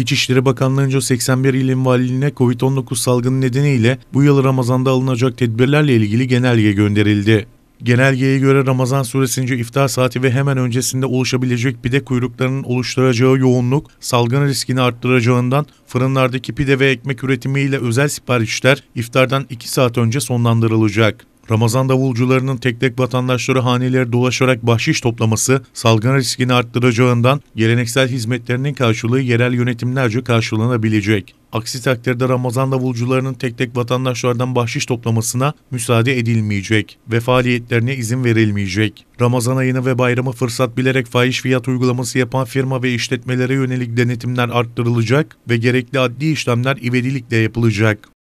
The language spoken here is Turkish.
İçişleri Bakanlığı'nca 81 ilin valiliğine COVID-19 salgını nedeniyle bu yıl Ramazan'da alınacak tedbirlerle ilgili genelge gönderildi. Genelgeye göre Ramazan süresince iftar saati ve hemen öncesinde oluşabilecek pide kuyruklarının oluşturacağı yoğunluk salgın riskini arttıracağından fırınlardaki pide ve ekmek üretimiyle özel siparişler iftardan 2 saat önce sonlandırılacak. Ramazan davulcularının tek tek vatandaşları haneleri dolaşarak bahşiş toplaması salgın riskini arttıracağından geleneksel hizmetlerinin karşılığı yerel yönetimlerce karşılanabilecek. Aksi takdirde Ramazan davulcularının tek tek vatandaşlardan bahşiş toplamasına müsaade edilmeyecek ve faaliyetlerine izin verilmeyecek. Ramazan ayını ve bayramı fırsat bilerek faiz fiyat uygulaması yapan firma ve işletmelere yönelik denetimler arttırılacak ve gerekli adli işlemler ivedilikle yapılacak.